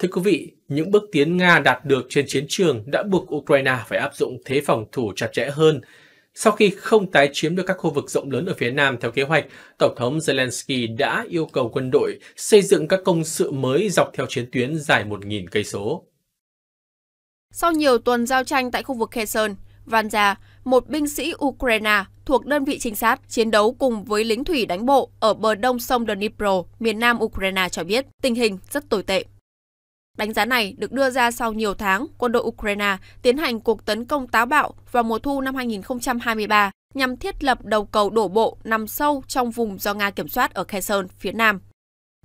Thưa quý vị, những bước tiến Nga đạt được trên chiến trường đã buộc Ukraine phải áp dụng thế phòng thủ chặt chẽ hơn. Sau khi không tái chiếm được các khu vực rộng lớn ở phía Nam theo kế hoạch, Tổng thống Zelensky đã yêu cầu quân đội xây dựng các công sự mới dọc theo chiến tuyến dài 1.000 cây số. Sau nhiều tuần giao tranh tại khu vực Kherson, Vanja, một binh sĩ Ukraine thuộc đơn vị trinh sát chiến đấu cùng với lính thủy đánh bộ ở bờ đông sông Dnipro, miền nam Ukraine cho biết tình hình rất tồi tệ. Đánh giá này được đưa ra sau nhiều tháng quân đội Ukraine tiến hành cuộc tấn công táo bạo vào mùa thu năm 2023 nhằm thiết lập đầu cầu đổ bộ nằm sâu trong vùng do Nga kiểm soát ở Kherson, phía nam.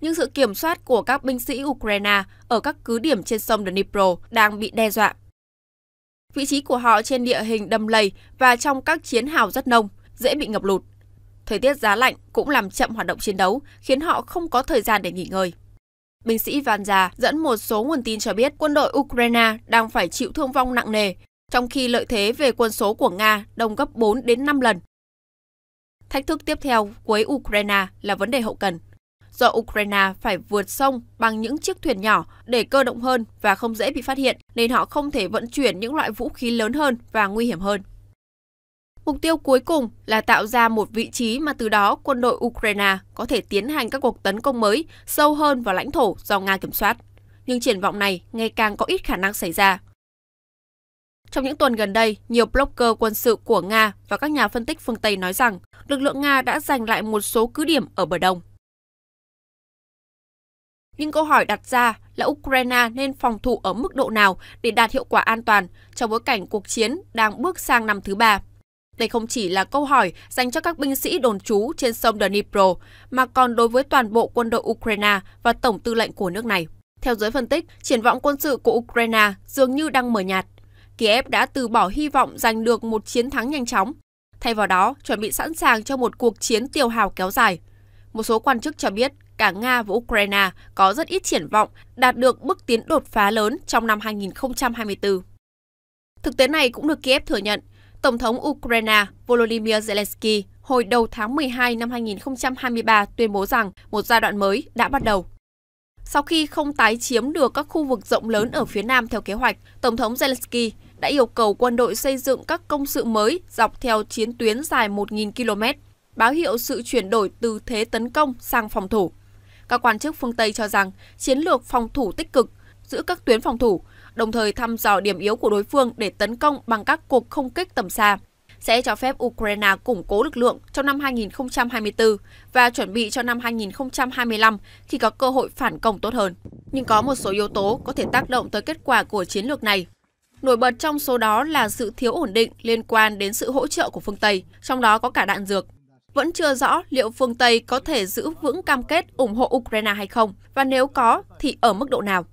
Nhưng sự kiểm soát của các binh sĩ Ukraine ở các cứ điểm trên sông Dnipro đang bị đe dọa. Vị trí của họ trên địa hình đầm lầy và trong các chiến hào rất nông, dễ bị ngập lụt. Thời tiết giá lạnh cũng làm chậm hoạt động chiến đấu, khiến họ không có thời gian để nghỉ ngơi binh sĩ Vanja dẫn một số nguồn tin cho biết quân đội Ukraine đang phải chịu thương vong nặng nề, trong khi lợi thế về quân số của Nga đông gấp 4 đến 5 lần. Thách thức tiếp theo với Ukraine là vấn đề hậu cần, do Ukraine phải vượt sông bằng những chiếc thuyền nhỏ để cơ động hơn và không dễ bị phát hiện, nên họ không thể vận chuyển những loại vũ khí lớn hơn và nguy hiểm hơn. Mục tiêu cuối cùng là tạo ra một vị trí mà từ đó quân đội Ukraine có thể tiến hành các cuộc tấn công mới sâu hơn vào lãnh thổ do Nga kiểm soát. Nhưng triển vọng này ngày càng có ít khả năng xảy ra. Trong những tuần gần đây, nhiều blogger quân sự của Nga và các nhà phân tích phương Tây nói rằng lực lượng Nga đã giành lại một số cứ điểm ở bờ đông. Nhưng câu hỏi đặt ra là Ukraine nên phòng thủ ở mức độ nào để đạt hiệu quả an toàn trong bối cảnh cuộc chiến đang bước sang năm thứ ba. Đây không chỉ là câu hỏi dành cho các binh sĩ đồn trú trên sông Dnipro, mà còn đối với toàn bộ quân đội Ukraine và Tổng tư lệnh của nước này. Theo giới phân tích, triển vọng quân sự của Ukraine dường như đang mờ nhạt. Kiev đã từ bỏ hy vọng giành được một chiến thắng nhanh chóng. Thay vào đó, chuẩn bị sẵn sàng cho một cuộc chiến tiêu hào kéo dài. Một số quan chức cho biết cả Nga và Ukraine có rất ít triển vọng đạt được bước tiến đột phá lớn trong năm 2024. Thực tế này cũng được Kiev thừa nhận – Tổng thống Ukraine Volodymyr Zelensky hồi đầu tháng 12 năm 2023 tuyên bố rằng một giai đoạn mới đã bắt đầu. Sau khi không tái chiếm được các khu vực rộng lớn ở phía Nam theo kế hoạch, Tổng thống Zelensky đã yêu cầu quân đội xây dựng các công sự mới dọc theo chiến tuyến dài 1.000 km, báo hiệu sự chuyển đổi từ thế tấn công sang phòng thủ. Các quan chức phương Tây cho rằng chiến lược phòng thủ tích cực giữa các tuyến phòng thủ đồng thời thăm dò điểm yếu của đối phương để tấn công bằng các cuộc không kích tầm xa sẽ cho phép Ukraine củng cố lực lượng trong năm 2024 và chuẩn bị cho năm 2025 khi có cơ hội phản công tốt hơn. Nhưng có một số yếu tố có thể tác động tới kết quả của chiến lược này. Nổi bật trong số đó là sự thiếu ổn định liên quan đến sự hỗ trợ của phương Tây, trong đó có cả đạn dược. Vẫn chưa rõ liệu phương Tây có thể giữ vững cam kết ủng hộ Ukraine hay không, và nếu có thì ở mức độ nào.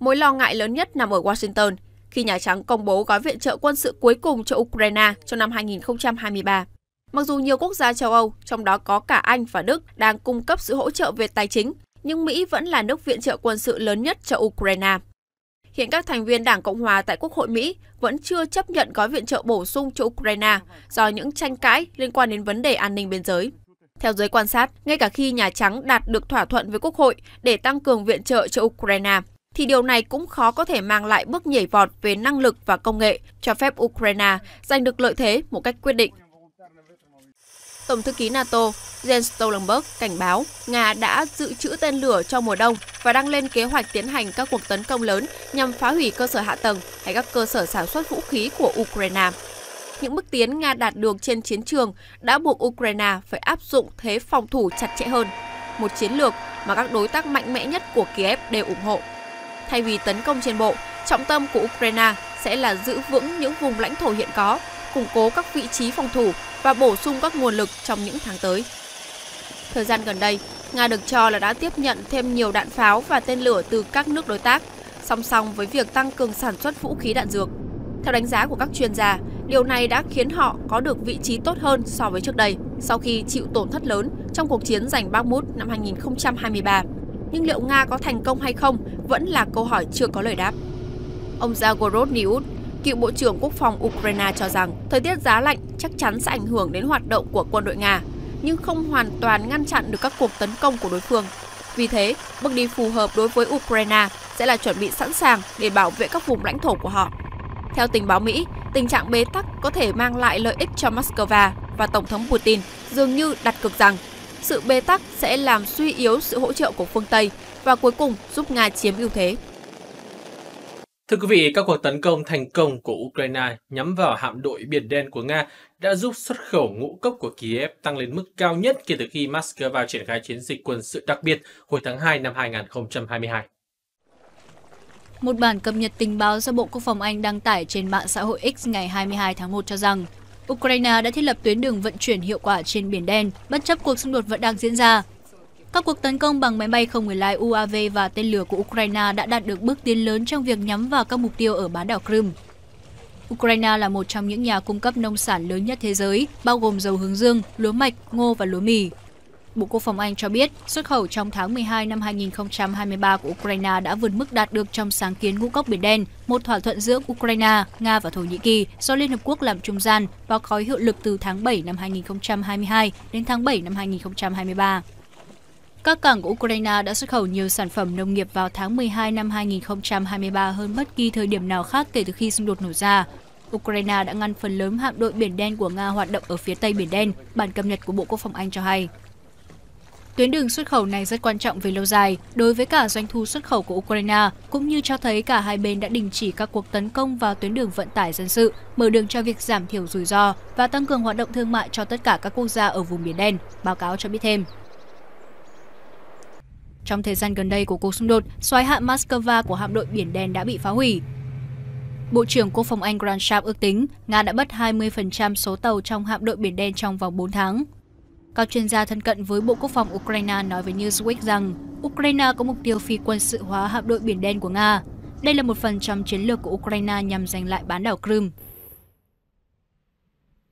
Mối lo ngại lớn nhất nằm ở Washington, khi Nhà Trắng công bố gói viện trợ quân sự cuối cùng cho Ukraine trong năm 2023. Mặc dù nhiều quốc gia châu Âu, trong đó có cả Anh và Đức, đang cung cấp sự hỗ trợ về tài chính, nhưng Mỹ vẫn là nước viện trợ quân sự lớn nhất cho Ukraine. Hiện các thành viên Đảng Cộng hòa tại Quốc hội Mỹ vẫn chưa chấp nhận gói viện trợ bổ sung cho Ukraine do những tranh cãi liên quan đến vấn đề an ninh biên giới. Theo giới quan sát, ngay cả khi Nhà Trắng đạt được thỏa thuận với Quốc hội để tăng cường viện trợ cho Ukraine, thì điều này cũng khó có thể mang lại bước nhảy vọt về năng lực và công nghệ, cho phép Ukraine giành được lợi thế một cách quyết định. Tổng thư ký NATO Jens Stoltenberg cảnh báo Nga đã dự trữ tên lửa cho mùa đông và đang lên kế hoạch tiến hành các cuộc tấn công lớn nhằm phá hủy cơ sở hạ tầng hay các cơ sở sản xuất vũ khí của Ukraine. Những bước tiến Nga đạt được trên chiến trường đã buộc Ukraine phải áp dụng thế phòng thủ chặt chẽ hơn, một chiến lược mà các đối tác mạnh mẽ nhất của Kiev đều ủng hộ thay vì tấn công trên bộ, trọng tâm của Ukraine sẽ là giữ vững những vùng lãnh thổ hiện có, củng cố các vị trí phòng thủ và bổ sung các nguồn lực trong những tháng tới. Thời gian gần đây, Nga được cho là đã tiếp nhận thêm nhiều đạn pháo và tên lửa từ các nước đối tác, song song với việc tăng cường sản xuất vũ khí đạn dược. Theo đánh giá của các chuyên gia, điều này đã khiến họ có được vị trí tốt hơn so với trước đây, sau khi chịu tổn thất lớn trong cuộc chiến giành Bakhmut năm 2023 nhưng liệu Nga có thành công hay không vẫn là câu hỏi chưa có lời đáp. Ông Zagorod Niut, cựu Bộ trưởng Quốc phòng Ukraine cho rằng thời tiết giá lạnh chắc chắn sẽ ảnh hưởng đến hoạt động của quân đội Nga, nhưng không hoàn toàn ngăn chặn được các cuộc tấn công của đối phương. Vì thế, bước đi phù hợp đối với Ukraine sẽ là chuẩn bị sẵn sàng để bảo vệ các vùng lãnh thổ của họ. Theo tình báo Mỹ, tình trạng bế tắc có thể mang lại lợi ích cho Moscow và Tổng thống Putin dường như đặt cược rằng sự bê tắc sẽ làm suy yếu sự hỗ trợ của phương Tây và cuối cùng giúp Nga chiếm ưu thế. Thưa quý vị, các cuộc tấn công thành công của Ukraine nhắm vào hạm đội Biển Đen của Nga đã giúp xuất khẩu ngũ cốc của Kiev tăng lên mức cao nhất kể từ khi Moscow triển khai chiến dịch quân sự đặc biệt hồi tháng 2 năm 2022. Một bản cập nhật tình báo do Bộ Quốc phòng Anh đăng tải trên mạng xã hội X ngày 22 tháng 1 cho rằng Ukraine đã thiết lập tuyến đường vận chuyển hiệu quả trên Biển Đen, bất chấp cuộc xung đột vẫn đang diễn ra. Các cuộc tấn công bằng máy bay không người lái UAV và tên lửa của Ukraine đã đạt được bước tiến lớn trong việc nhắm vào các mục tiêu ở bán đảo Crimea. Ukraine là một trong những nhà cung cấp nông sản lớn nhất thế giới, bao gồm dầu hướng dương, lúa mạch, ngô và lúa mì. Bộ Quốc phòng Anh cho biết xuất khẩu trong tháng 12 năm 2023 của Ukraine đã vượt mức đạt được trong sáng kiến ngũ cốc Biển Đen, một thỏa thuận giữa Ukraine, Nga và Thổ Nhĩ Kỳ do Liên Hợp Quốc làm trung gian và có hiệu lực từ tháng 7 năm 2022 đến tháng 7 năm 2023. Các cảng của Ukraine đã xuất khẩu nhiều sản phẩm nông nghiệp vào tháng 12 năm 2023 hơn bất kỳ thời điểm nào khác kể từ khi xung đột nổ ra. Ukraine đã ngăn phần lớn hạm đội Biển Đen của Nga hoạt động ở phía Tây Biển Đen, bản cập nhật của Bộ Quốc phòng Anh cho hay. Tuyến đường xuất khẩu này rất quan trọng về lâu dài đối với cả doanh thu xuất khẩu của Ukraine, cũng như cho thấy cả hai bên đã đình chỉ các cuộc tấn công vào tuyến đường vận tải dân sự, mở đường cho việc giảm thiểu rủi ro và tăng cường hoạt động thương mại cho tất cả các quốc gia ở vùng Biển Đen, báo cáo cho biết thêm. Trong thời gian gần đây của cuộc xung đột, xoáy hạ Moscow của hạm đội Biển Đen đã bị phá hủy. Bộ trưởng Quốc phòng Anh Grant Sharp ước tính Nga đã mất 20% số tàu trong hạm đội Biển Đen trong vòng 4 tháng. Các chuyên gia thân cận với Bộ Quốc phòng Ukraine nói với Newsweek rằng Ukraine có mục tiêu phi quân sự hóa hạm đội Biển Đen của Nga. Đây là một phần trong chiến lược của Ukraine nhằm giành lại bán đảo Crimea.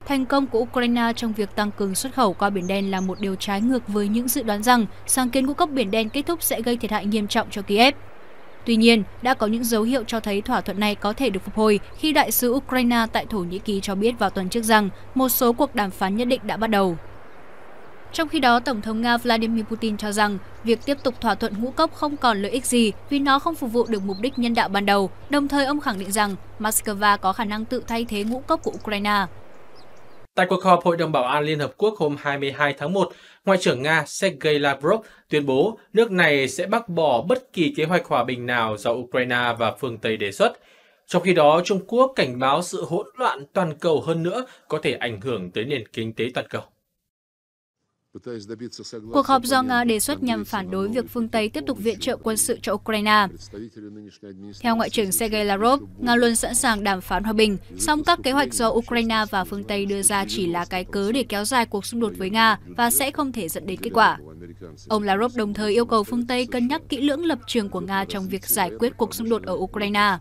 Thành công của Ukraine trong việc tăng cường xuất khẩu qua Biển Đen là một điều trái ngược với những dự đoán rằng sáng kiến ngũ cấp Biển Đen kết thúc sẽ gây thiệt hại nghiêm trọng cho Kiev. Tuy nhiên, đã có những dấu hiệu cho thấy thỏa thuận này có thể được phục hồi khi đại sứ Ukraine tại Thổ Nhĩ Kỳ cho biết vào tuần trước rằng một số cuộc đàm phán nhất định đã bắt đầu. Trong khi đó, Tổng thống Nga Vladimir Putin cho rằng việc tiếp tục thỏa thuận ngũ cốc không còn lợi ích gì vì nó không phục vụ được mục đích nhân đạo ban đầu, đồng thời ông khẳng định rằng Moscow có khả năng tự thay thế ngũ cốc của Ukraine. Tại cuộc họp Hội đồng Bảo an Liên Hợp Quốc hôm 22 tháng 1, Ngoại trưởng Nga Sergei Lavrov tuyên bố nước này sẽ bác bỏ bất kỳ kế hoạch hòa bình nào do Ukraine và phương Tây đề xuất. Trong khi đó, Trung Quốc cảnh báo sự hỗn loạn toàn cầu hơn nữa có thể ảnh hưởng tới nền kinh tế toàn cầu. Cuộc họp do Nga đề xuất nhằm phản đối việc phương Tây tiếp tục viện trợ quân sự cho Ukraine. Theo Ngoại trưởng Sergei Lavrov, Nga luôn sẵn sàng đàm phán hòa bình, song các kế hoạch do Ukraine và phương Tây đưa ra chỉ là cái cớ để kéo dài cuộc xung đột với Nga và sẽ không thể dẫn đến kết quả. Ông Lavrov đồng thời yêu cầu phương Tây cân nhắc kỹ lưỡng lập trường của Nga trong việc giải quyết cuộc xung đột ở Ukraine.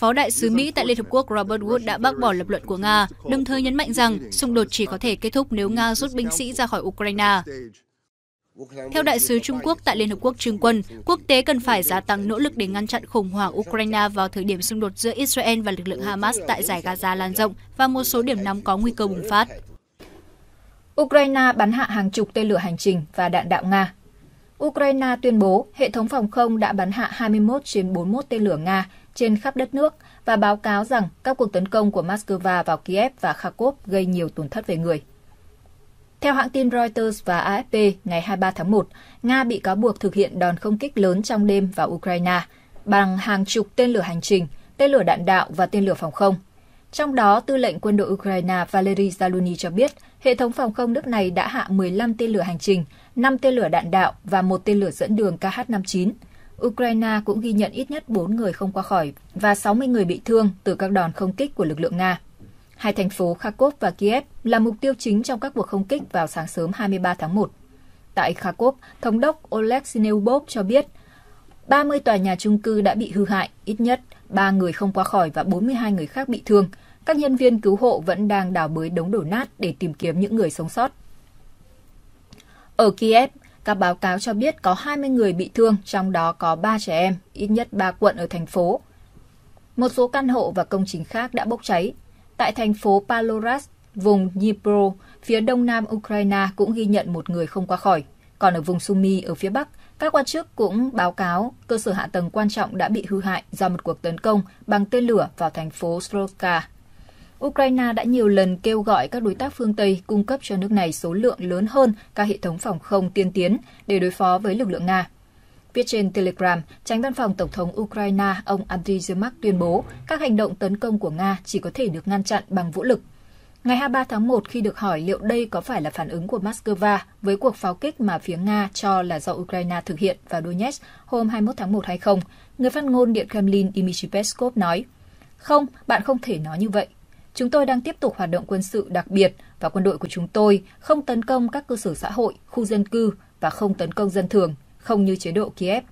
Phó đại sứ Mỹ tại Liên Hợp Quốc Robert Wood đã bác bỏ lập luận của Nga, đồng thời nhấn mạnh rằng xung đột chỉ có thể kết thúc nếu Nga rút binh sĩ ra khỏi Ukraine. Theo đại sứ Trung Quốc tại Liên Hợp Quốc Trương Quân, quốc tế cần phải gia tăng nỗ lực để ngăn chặn khủng hoảng Ukraine vào thời điểm xung đột giữa Israel và lực lượng Hamas tại giải Gaza lan rộng và một số điểm nóng có nguy cơ bùng phát. Ukraine bắn hạ hàng chục tên lửa hành trình và đạn đạo Nga Ukraine tuyên bố hệ thống phòng không đã bắn hạ 21 trên 41 tên lửa Nga trên khắp đất nước và báo cáo rằng các cuộc tấn công của Moscow vào Kiev và Kharkov gây nhiều tổn thất về người. Theo hãng tin Reuters và AFP, ngày 23 tháng 1, Nga bị cáo buộc thực hiện đòn không kích lớn trong đêm vào Ukraine bằng hàng chục tên lửa hành trình, tên lửa đạn đạo và tên lửa phòng không. Trong đó, tư lệnh quân đội Ukraine Valery Zaluni cho biết, hệ thống phòng không nước này đã hạ 15 tên lửa hành trình, 5 tên lửa đạn đạo và một tên lửa dẫn đường KH-59. Ukraine cũng ghi nhận ít nhất 4 người không qua khỏi và 60 người bị thương từ các đòn không kích của lực lượng Nga. Hai thành phố Kharkov và Kiev là mục tiêu chính trong các cuộc không kích vào sáng sớm 23 tháng 1. Tại Kharkov, Thống đốc Oleg Sineubov cho biết 30 tòa nhà chung cư đã bị hư hại, ít nhất 3 người không qua khỏi và 42 người khác bị thương. Các nhân viên cứu hộ vẫn đang đào bới đống đổ nát để tìm kiếm những người sống sót. Ở Kiev, các báo cáo cho biết có 20 người bị thương, trong đó có 3 trẻ em, ít nhất 3 quận ở thành phố. Một số căn hộ và công trình khác đã bốc cháy. Tại thành phố Paloras, vùng Dnipro, phía đông nam Ukraine cũng ghi nhận một người không qua khỏi. Còn ở vùng Sumy ở phía bắc, các quan chức cũng báo cáo cơ sở hạ tầng quan trọng đã bị hư hại do một cuộc tấn công bằng tên lửa vào thành phố Stroka. Ukraine đã nhiều lần kêu gọi các đối tác phương Tây cung cấp cho nước này số lượng lớn hơn các hệ thống phòng không tiên tiến để đối phó với lực lượng Nga. Viết trên Telegram, tránh văn phòng Tổng thống Ukraine ông Andriy Yermak tuyên bố các hành động tấn công của Nga chỉ có thể được ngăn chặn bằng vũ lực. Ngày 23 tháng 1, khi được hỏi liệu đây có phải là phản ứng của Moscow với cuộc pháo kích mà phía Nga cho là do Ukraine thực hiện vào Donetsk hôm 21 tháng 1 hay không, người phát ngôn Điện Kremlin Dmitry Peskov nói, Không, bạn không thể nói như vậy. Chúng tôi đang tiếp tục hoạt động quân sự đặc biệt và quân đội của chúng tôi không tấn công các cơ sở xã hội, khu dân cư và không tấn công dân thường, không như chế độ Kiev.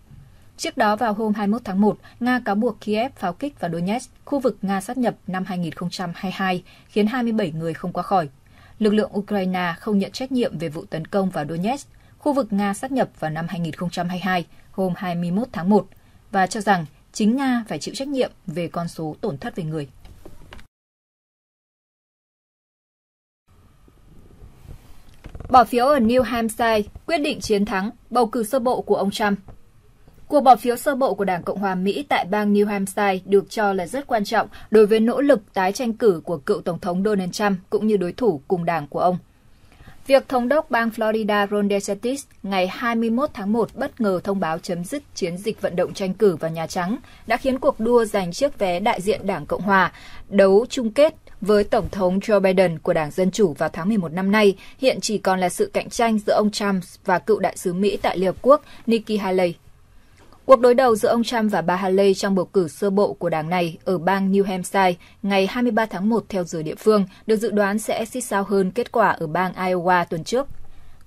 Trước đó vào hôm 21 tháng 1, Nga cáo buộc Kiev pháo kích vào Donetsk, khu vực Nga sát nhập năm 2022, khiến 27 người không qua khỏi. Lực lượng Ukraine không nhận trách nhiệm về vụ tấn công vào Donetsk, khu vực Nga sát nhập vào năm 2022, hôm 21 tháng 1, và cho rằng chính Nga phải chịu trách nhiệm về con số tổn thất về người. Bỏ phiếu ở New Hampshire quyết định chiến thắng bầu cử sơ bộ của ông Trump. Cuộc bỏ phiếu sơ bộ của Đảng Cộng hòa Mỹ tại bang New Hampshire được cho là rất quan trọng đối với nỗ lực tái tranh cử của cựu Tổng thống Donald Trump cũng như đối thủ cùng đảng của ông. Việc Thống đốc bang Florida Ron DeSantis ngày 21 tháng 1 bất ngờ thông báo chấm dứt chiến dịch vận động tranh cử vào Nhà Trắng đã khiến cuộc đua giành chiếc vé đại diện Đảng Cộng Hòa đấu chung kết với Tổng thống Joe Biden của Đảng Dân Chủ vào tháng 11 năm nay, hiện chỉ còn là sự cạnh tranh giữa ông Trump và cựu đại sứ Mỹ tại Liên Hợp Quốc Nikki Haley. Cuộc đối đầu giữa ông Trump và bà Haley trong bầu cử sơ bộ của đảng này ở bang New Hampshire ngày 23 tháng 1 theo giờ địa phương được dự đoán sẽ xích sao hơn kết quả ở bang Iowa tuần trước.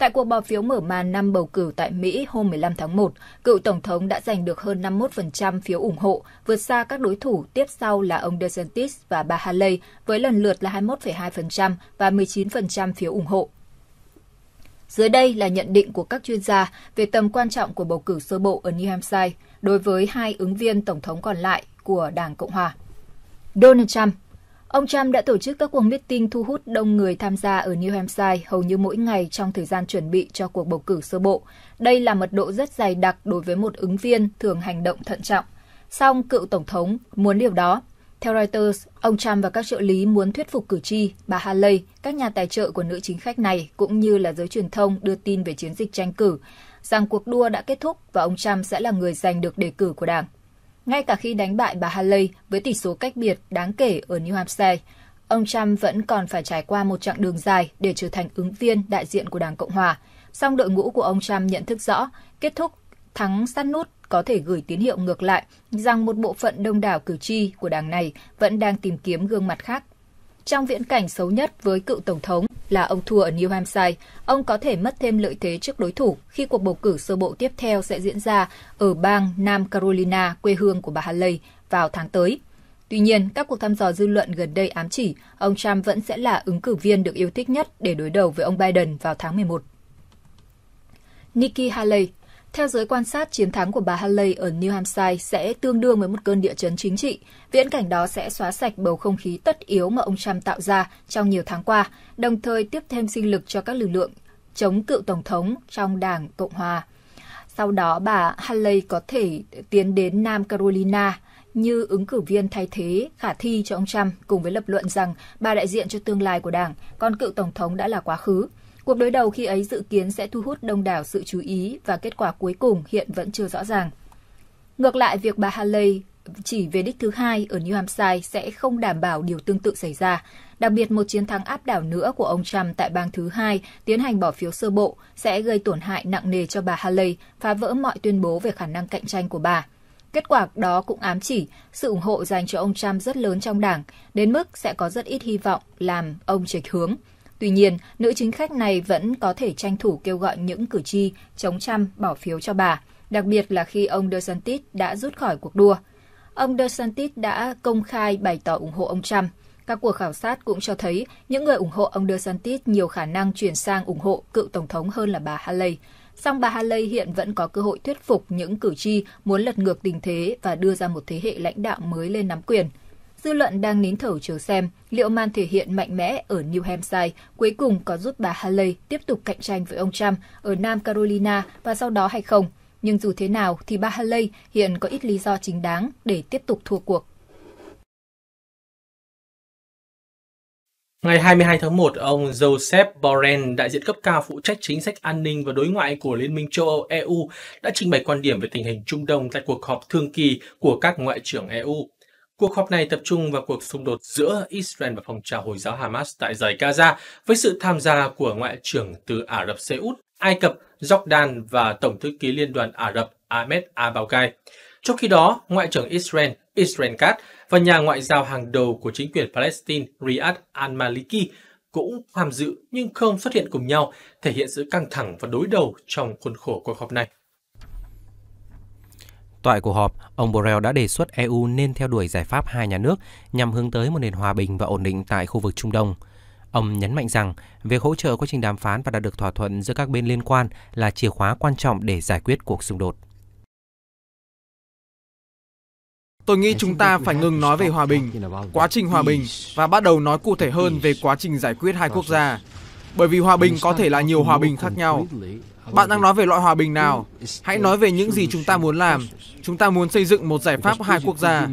Tại cuộc bỏ phiếu mở màn năm bầu cử tại Mỹ hôm 15 tháng 1, cựu Tổng thống đã giành được hơn 51% phiếu ủng hộ, vượt xa các đối thủ tiếp sau là ông DeSantis và bà Haley với lần lượt là 21,2% và 19% phiếu ủng hộ. Dưới đây là nhận định của các chuyên gia về tầm quan trọng của bầu cử sơ bộ ở New Hampshire đối với hai ứng viên tổng thống còn lại của Đảng Cộng hòa. Donald Trump Ông Trump đã tổ chức các cuộc meeting thu hút đông người tham gia ở New Hampshire hầu như mỗi ngày trong thời gian chuẩn bị cho cuộc bầu cử sơ bộ. Đây là mật độ rất dày đặc đối với một ứng viên thường hành động thận trọng. Song cựu tổng thống muốn điều đó. Theo Reuters, ông Trump và các trợ lý muốn thuyết phục cử tri, bà Haley, các nhà tài trợ của nữ chính khách này cũng như là giới truyền thông đưa tin về chiến dịch tranh cử rằng cuộc đua đã kết thúc và ông Trump sẽ là người giành được đề cử của đảng ngay cả khi đánh bại bà Haley với tỷ số cách biệt đáng kể ở New Hampshire. Ông Trump vẫn còn phải trải qua một chặng đường dài để trở thành ứng viên đại diện của Đảng Cộng Hòa. Song đội ngũ của ông Trump nhận thức rõ, kết thúc thắng sát nút có thể gửi tín hiệu ngược lại rằng một bộ phận đông đảo cử tri của đảng này vẫn đang tìm kiếm gương mặt khác. Trong viễn cảnh xấu nhất với cựu tổng thống, là ông thua ở New Hampshire, ông có thể mất thêm lợi thế trước đối thủ khi cuộc bầu cử sơ bộ tiếp theo sẽ diễn ra ở bang Nam Carolina, quê hương của bà Haley, vào tháng tới. Tuy nhiên, các cuộc thăm dò dư luận gần đây ám chỉ ông Trump vẫn sẽ là ứng cử viên được yêu thích nhất để đối đầu với ông Biden vào tháng 11. Nikki Haley, theo giới quan sát, chiến thắng của bà Haley ở New Hampshire sẽ tương đương với một cơn địa chấn chính trị. Viễn cảnh đó sẽ xóa sạch bầu không khí tất yếu mà ông Trump tạo ra trong nhiều tháng qua, đồng thời tiếp thêm sinh lực cho các lực lượng chống cựu tổng thống trong Đảng Cộng hòa. Sau đó bà Haley có thể tiến đến Nam Carolina như ứng cử viên thay thế khả thi cho ông Trump cùng với lập luận rằng bà đại diện cho tương lai của Đảng, còn cựu tổng thống đã là quá khứ. Cuộc đối đầu khi ấy dự kiến sẽ thu hút đông đảo sự chú ý và kết quả cuối cùng hiện vẫn chưa rõ ràng. Ngược lại, việc bà Haley chỉ về đích thứ hai ở New Hampshire sẽ không đảm bảo điều tương tự xảy ra. Đặc biệt, một chiến thắng áp đảo nữa của ông Trump tại bang thứ hai tiến hành bỏ phiếu sơ bộ sẽ gây tổn hại nặng nề cho bà Haley, phá vỡ mọi tuyên bố về khả năng cạnh tranh của bà. Kết quả đó cũng ám chỉ sự ủng hộ dành cho ông Trump rất lớn trong đảng, đến mức sẽ có rất ít hy vọng làm ông chệch hướng. Tuy nhiên, nữ chính khách này vẫn có thể tranh thủ kêu gọi những cử tri chống Trump bỏ phiếu cho bà, đặc biệt là khi ông DeSantis đã rút khỏi cuộc đua. Ông DeSantis đã công khai bày tỏ ủng hộ ông Trump. Các cuộc khảo sát cũng cho thấy những người ủng hộ ông DeSantis nhiều khả năng chuyển sang ủng hộ cựu tổng thống hơn là bà Haley. Song bà Haley hiện vẫn có cơ hội thuyết phục những cử tri muốn lật ngược tình thế và đưa ra một thế hệ lãnh đạo mới lên nắm quyền – Dư luận đang nín thở chờ xem liệu màn thể hiện mạnh mẽ ở New Hampshire cuối cùng có giúp bà Haley tiếp tục cạnh tranh với ông Trump ở Nam Carolina và sau đó hay không. Nhưng dù thế nào thì bà Haley hiện có ít lý do chính đáng để tiếp tục thua cuộc. Ngày 22 tháng 1, ông Joseph Borrell, đại diện cấp cao phụ trách chính sách an ninh và đối ngoại của Liên minh châu Âu EU, đã trình bày quan điểm về tình hình Trung Đông tại cuộc họp thường kỳ của các ngoại trưởng EU. Cuộc họp này tập trung vào cuộc xung đột giữa Israel và phong trào Hồi giáo Hamas tại giải Gaza với sự tham gia của Ngoại trưởng từ Ả Rập Xê Út, Ai Cập, Jordan và Tổng thư ký Liên đoàn Ả Rập Ahmed Abaugai. Trong khi đó, Ngoại trưởng Israel Israel Katz và nhà ngoại giao hàng đầu của chính quyền Palestine Riyad al-Maliki cũng tham dự nhưng không xuất hiện cùng nhau, thể hiện sự căng thẳng và đối đầu trong khuôn khổ cuộc họp này. Tại cuộc họp, ông Borrell đã đề xuất EU nên theo đuổi giải pháp hai nhà nước nhằm hướng tới một nền hòa bình và ổn định tại khu vực Trung Đông. Ông nhấn mạnh rằng việc hỗ trợ quá trình đàm phán và đạt được thỏa thuận giữa các bên liên quan là chìa khóa quan trọng để giải quyết cuộc xung đột. Tôi nghĩ chúng ta phải ngừng nói về hòa bình, quá trình hòa bình và bắt đầu nói cụ thể hơn về quá trình giải quyết hai quốc gia. Bởi vì hòa bình có thể là nhiều hòa bình khác nhau. Bạn đang nói về loại hòa bình nào? Hãy nói về những gì chúng ta muốn làm. Chúng ta muốn xây dựng một giải pháp hai quốc gia.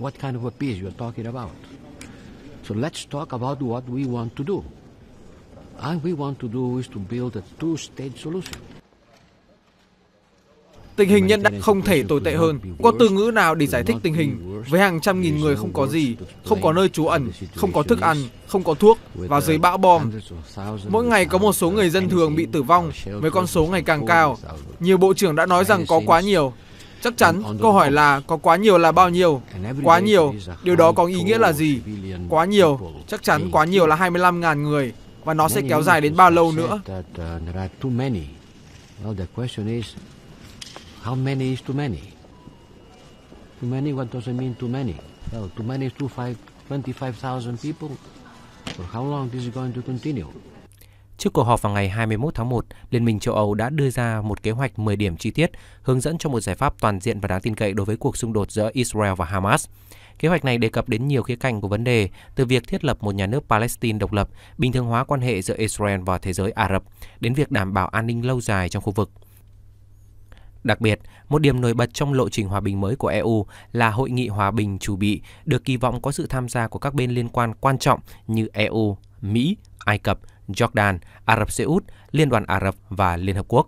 What kind of a peace you're talking about? So let's talk about what we want to do. And we want to do is to build a two-state solution. Tình hình nhân đạo không thể tồi tệ hơn. Có từ ngữ nào để giải thích tình hình với hàng trăm nghìn người không có gì, không có nơi trú ẩn, không có thức ăn, không có thuốc và dưới bão bom. Mỗi ngày có một số người dân thường bị tử vong với con số ngày càng cao. Nhiều bộ trưởng đã nói rằng có quá nhiều. Chắc chắn, câu hỏi là có quá nhiều là bao nhiêu? Quá nhiều, điều đó có ý nghĩa là gì? Quá nhiều, chắc chắn quá nhiều là 25.000 người và nó sẽ kéo dài đến bao lâu nữa? Uh, well, the question is How many is too many? Too many, what does it mean too many? Well, too many is 25,000 people. For how long this is going to continue? Trước cuộc họp vào ngày 21 tháng 1, Liên minh châu Âu đã đưa ra một kế hoạch 10 điểm chi tiết hướng dẫn cho một giải pháp toàn diện và đáng tin cậy đối với cuộc xung đột giữa Israel và Hamas. Kế hoạch này đề cập đến nhiều khía cạnh của vấn đề, từ việc thiết lập một nhà nước Palestine độc lập, bình thường hóa quan hệ giữa Israel và thế giới Ả Rập, đến việc đảm bảo an ninh lâu dài trong khu vực – Đặc biệt, một điểm nổi bật trong lộ trình hòa bình mới của EU là hội nghị hòa bình chủ bị được kỳ vọng có sự tham gia của các bên liên quan quan trọng như EU, Mỹ, Ai Cập, Jordan, Ả Rập Xê Út, Liên đoàn Ả Rập và Liên Hợp Quốc.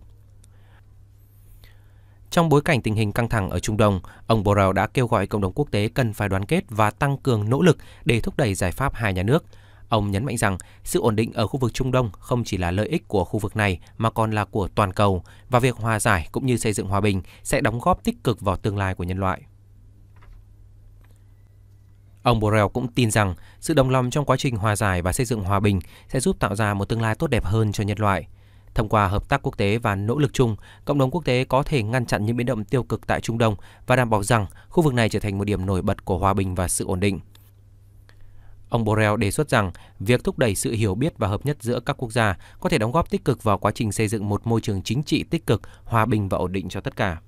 Trong bối cảnh tình hình căng thẳng ở Trung Đông, ông Borrell đã kêu gọi cộng đồng quốc tế cần phải đoàn kết và tăng cường nỗ lực để thúc đẩy giải pháp hai nhà nước – Ông nhấn mạnh rằng sự ổn định ở khu vực Trung Đông không chỉ là lợi ích của khu vực này mà còn là của toàn cầu và việc hòa giải cũng như xây dựng hòa bình sẽ đóng góp tích cực vào tương lai của nhân loại. Ông Borrell cũng tin rằng sự đồng lòng trong quá trình hòa giải và xây dựng hòa bình sẽ giúp tạo ra một tương lai tốt đẹp hơn cho nhân loại. Thông qua hợp tác quốc tế và nỗ lực chung, cộng đồng quốc tế có thể ngăn chặn những biến động tiêu cực tại Trung Đông và đảm bảo rằng khu vực này trở thành một điểm nổi bật của hòa bình và sự ổn định. Ông Borrell đề xuất rằng việc thúc đẩy sự hiểu biết và hợp nhất giữa các quốc gia có thể đóng góp tích cực vào quá trình xây dựng một môi trường chính trị tích cực, hòa bình và ổn định cho tất cả.